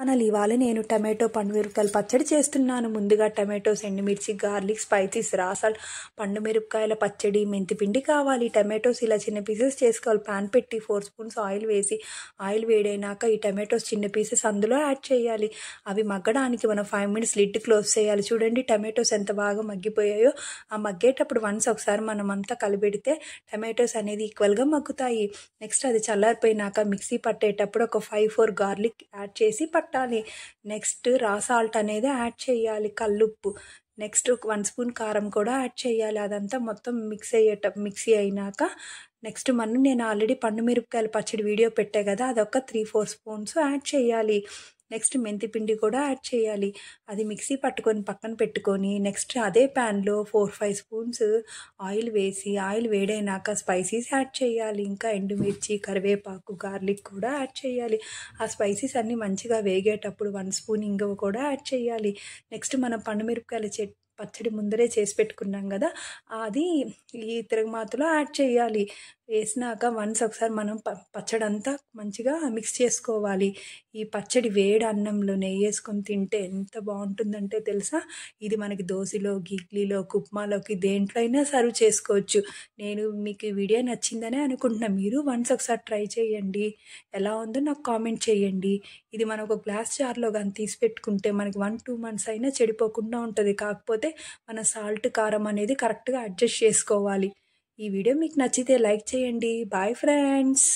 మనల్ ఇవాళ నేను టమాటో పండు మిరపకాయలు పచ్చడి చేస్తున్నాను ముందుగా టమాటోస్ ఎండుమిర్చి గార్లిక్ స్పైసీస్ రాసాల్ మిరపకాయల పచ్చడి మెంతిపిండి కావాలి టమాటోస్ ఇలా చిన్న పీసెస్ చేసుకోవాలి ప్యాన్ పెట్టి ఫోర్ స్పూన్స్ ఆయిల్ వేసి ఆయిల్ వేడైనాక ఈ టమాటోస్ చిన్న పీసెస్ అందులో యాడ్ చేయాలి అవి మగ్గడానికి మనం ఫైవ్ మినిట్స్ లిడ్ క్లోజ్ చేయాలి చూడండి టమాటోస్ ఎంత బాగా మగ్గిపోయాయో ఆ మగ్గేటప్పుడు వన్స్ ఒకసారి మనం అంతా కలిపెడితే టమాటోస్ అనేది ఈక్వల్గా మగ్గుతాయి నెక్స్ట్ అది చల్లారిపోయినాక మిక్సీ పట్టేటప్పుడు ఒక ఫైవ్ ఫోర్ గార్లిక్ యాడ్ చేసి పట్ట పట్టాలి నెక్స్ట్ రా సాల్ట్ అనేది యాడ్ చేయాలి కల్లుప్పు నెక్స్ట్ వన్ స్పూన్ కారం కూడా యాడ్ చేయాలి అదంతా మొత్తం మిక్స్ అయ్యేట మిక్సీ అయినాక నెక్స్ట్ మనం నేను ఆల్రెడీ పండు మిరపకాయల పచ్చడి వీడియో పెట్టే కదా అదొక త్రీ ఫోర్ స్పూన్స్ యాడ్ చేయాలి నెక్స్ట్ మెంతి పిండి కూడా యాడ్ చేయాలి అది మిక్సీ పట్టుకొని పక్కన పెట్టుకొని నెక్స్ట్ అదే ప్యాన్లో ఫోర్ ఫైవ్ స్పూన్స్ ఆయిల్ వేసి ఆయిల్ వేడైనాక స్పైసీస్ యాడ్ చేయాలి ఇంకా ఎండుమిర్చి కరివేపాకు గార్లిక్ కూడా యాడ్ చేయాలి ఆ స్పైసీస్ అన్నీ మంచిగా వేగేటప్పుడు వన్ స్పూన్ ఇంగువ కూడా యాడ్ చేయాలి నెక్స్ట్ మనం పండుమిరపకాయల చెట్ పచ్చడి ముందరే చేసి పెట్టుకున్నాం కదా అది ఈ తిరగమాతలో యాడ్ చేయాలి వేసినాక వన్స్ ఒకసారి మనం పచ్చడి అంతా మంచిగా మిక్స్ చేసుకోవాలి ఈ పచ్చడి వేడి అన్నంలో నెయ్యి వేసుకొని తింటే ఎంత బాగుంటుందంటే తెలుసా ఇది మనకి దోశలో ఇడ్లీలో ఉప్మాలోకి దేంట్లో అయినా సర్వ్ చేసుకోవచ్చు నేను మీకు వీడియో నచ్చిందనే అనుకుంటున్నాను మీరు వన్స్ ఒకసారి ట్రై చేయండి ఎలా ఉందో నాకు కామెంట్ చేయండి ఇది మనం ఒక గ్లాస్ జార్లో కానీ తీసి పెట్టుకుంటే మనకి వన్ టూ మంత్స్ అయినా చెడిపోకుండా ఉంటుంది కాకపోతే మన సాల్ట్ కారం అనేది కరెక్ట్గా అడ్జస్ట్ చేసుకోవాలి ఈ వీడియో మీకు నచ్చితే లైక్ చేయండి బాయ్ ఫ్రెండ్స్